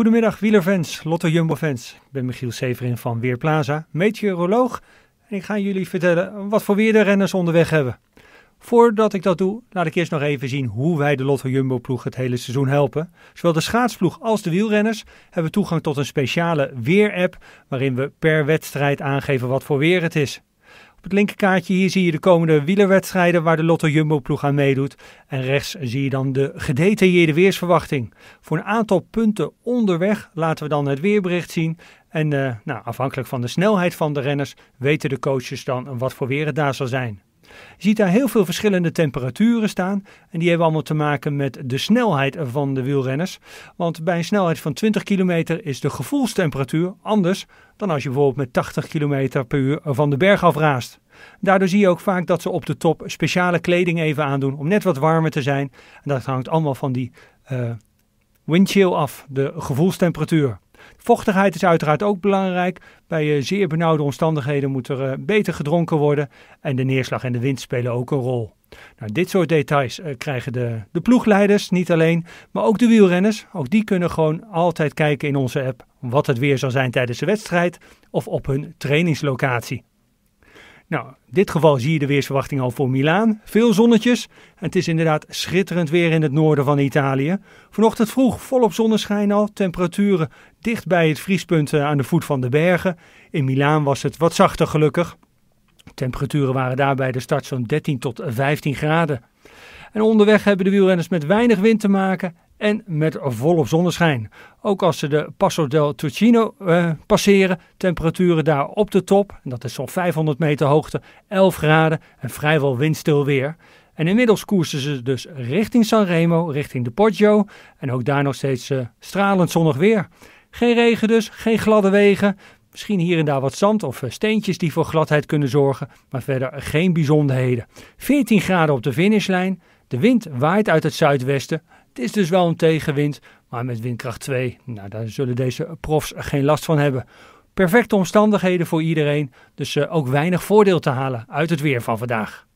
Goedemiddag wielerfans, Lotto Jumbo fans. Ik ben Michiel Severin van Weerplaza, meteoroloog. En ik ga jullie vertellen wat voor weer de renners onderweg hebben. Voordat ik dat doe, laat ik eerst nog even zien hoe wij de Lotto Jumbo ploeg het hele seizoen helpen. Zowel de schaatsploeg als de wielrenners hebben toegang tot een speciale weer-app waarin we per wedstrijd aangeven wat voor weer het is. Op het linkerkaartje hier zie je de komende wielerwedstrijden waar de Lotto Jumbo ploeg aan meedoet. En rechts zie je dan de gedetailleerde weersverwachting. Voor een aantal punten onderweg laten we dan het weerbericht zien. En eh, nou, afhankelijk van de snelheid van de renners weten de coaches dan wat voor weer het daar zal zijn. Je ziet daar heel veel verschillende temperaturen staan. En die hebben allemaal te maken met de snelheid van de wielrenners. Want bij een snelheid van 20 kilometer is de gevoelstemperatuur anders dan als je bijvoorbeeld met 80 kilometer per uur van de berg af raast. Daardoor zie je ook vaak dat ze op de top speciale kleding even aandoen om net wat warmer te zijn. En dat hangt allemaal van die eh, windchill af, de gevoelstemperatuur. Vochtigheid is uiteraard ook belangrijk. Bij eh, zeer benauwde omstandigheden moet er eh, beter gedronken worden. En de neerslag en de wind spelen ook een rol. Nou, dit soort details eh, krijgen de, de ploegleiders niet alleen, maar ook de wielrenners. Ook die kunnen gewoon altijd kijken in onze app wat het weer zal zijn tijdens de wedstrijd of op hun trainingslocatie. Nou, in dit geval zie je de weersverwachting al voor Milaan. Veel zonnetjes. het is inderdaad schitterend weer in het noorden van Italië. Vanochtend vroeg volop zonneschijn al. Temperaturen dicht bij het vriespunt eh, aan de voet van de bergen. In Milaan was het wat zachter gelukkig. Temperaturen waren daar bij de start zo'n 13 tot 15 graden. En onderweg hebben de wielrenners met weinig wind te maken en met volop zonneschijn. Ook als ze de Passo del Turcino eh, passeren, temperaturen daar op de top, en dat is zo'n 500 meter hoogte, 11 graden en vrijwel windstil weer. En inmiddels koersen ze dus richting Sanremo, richting de Poggio en ook daar nog steeds eh, stralend zonnig weer. Geen regen dus, geen gladde wegen, Misschien hier en daar wat zand of eh, steentjes die voor gladheid kunnen zorgen, maar verder geen bijzonderheden. 14 graden op de finishlijn. De wind waait uit het zuidwesten het is dus wel een tegenwind, maar met windkracht 2, nou, daar zullen deze profs geen last van hebben. Perfecte omstandigheden voor iedereen, dus eh, ook weinig voordeel te halen uit het weer van vandaag.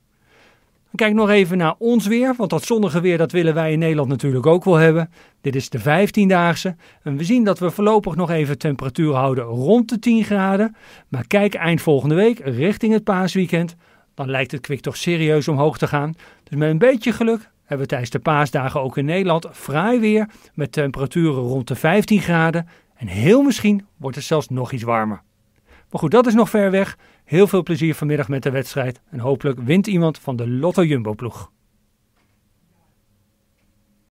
Dan kijk nog even naar ons weer, want dat zonnige weer dat willen wij in Nederland natuurlijk ook wel hebben. Dit is de 15-daagse en we zien dat we voorlopig nog even temperatuur houden rond de 10 graden. Maar kijk eind volgende week richting het paasweekend, dan lijkt het kwik toch serieus omhoog te gaan. Dus met een beetje geluk hebben we tijdens de paasdagen ook in Nederland fraai weer met temperaturen rond de 15 graden. En heel misschien wordt het zelfs nog iets warmer. Maar goed, dat is nog ver weg. Heel veel plezier vanmiddag met de wedstrijd en hopelijk wint iemand van de Lotto Jumbo ploeg.